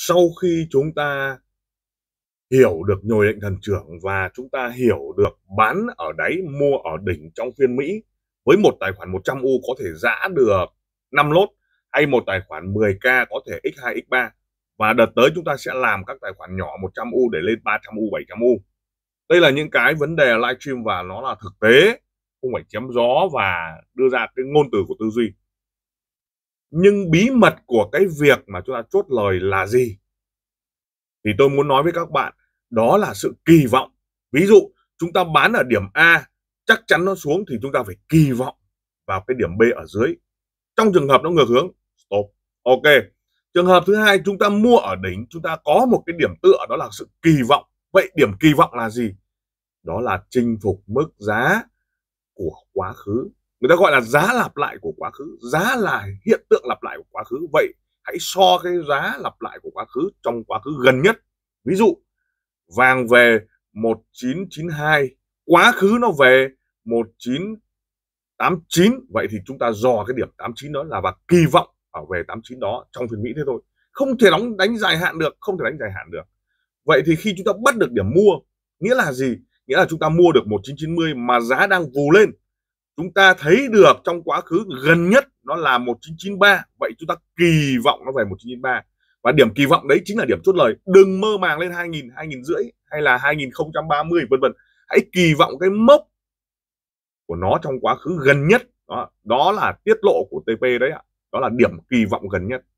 sau khi chúng ta hiểu được nhồi lệnh thần trưởng và chúng ta hiểu được bán ở đáy mua ở đỉnh trong phiên Mỹ với một tài khoản 100 U có thể giã được 5 lốt hay một tài khoản 10k có thể x2 x3 và đợt tới chúng ta sẽ làm các tài khoản nhỏ 100 U để lên 300 U 700 U đây là những cái vấn đề live stream và nó là thực tế không phải chém gió và đưa ra cái ngôn từ của tư duy nhưng bí mật của cái việc mà chúng ta chốt lời là gì thì tôi muốn nói với các bạn đó là sự kỳ vọng ví dụ chúng ta bán ở điểm a chắc chắn nó xuống thì chúng ta phải kỳ vọng vào cái điểm b ở dưới trong trường hợp nó ngược hướng stop ok trường hợp thứ hai chúng ta mua ở đỉnh chúng ta có một cái điểm tựa đó là sự kỳ vọng vậy điểm kỳ vọng là gì đó là chinh phục mức giá của quá khứ người ta gọi là giá lặp lại của quá khứ giá là hiện tượng lặp lại của quá khứ vậy hãy so cái giá lặp lại của quá khứ trong quá khứ gần nhất ví dụ vàng về 1992 quá khứ nó về 1989 vậy thì chúng ta dò cái điểm 89 đó là và kỳ vọng ở về 89 đó trong phiên Mỹ thế thôi không thể đóng đánh dài hạn được không thể đánh dài hạn được vậy thì khi chúng ta bắt được điểm mua nghĩa là gì nghĩa là chúng ta mua được 1990 mà giá đang vù lên chúng ta thấy được trong quá khứ gần nhất nó là 1993 vậy chúng ta kỳ vọng nó về 1993 và điểm kỳ vọng đấy chính là điểm chốt lời đừng mơ màng lên 2000 2000 rưỡi hay là 2030 vân vân hãy kỳ vọng cái mốc của nó trong quá khứ gần nhất đó, đó là tiết lộ của TP đấy ạ đó là điểm kỳ vọng gần nhất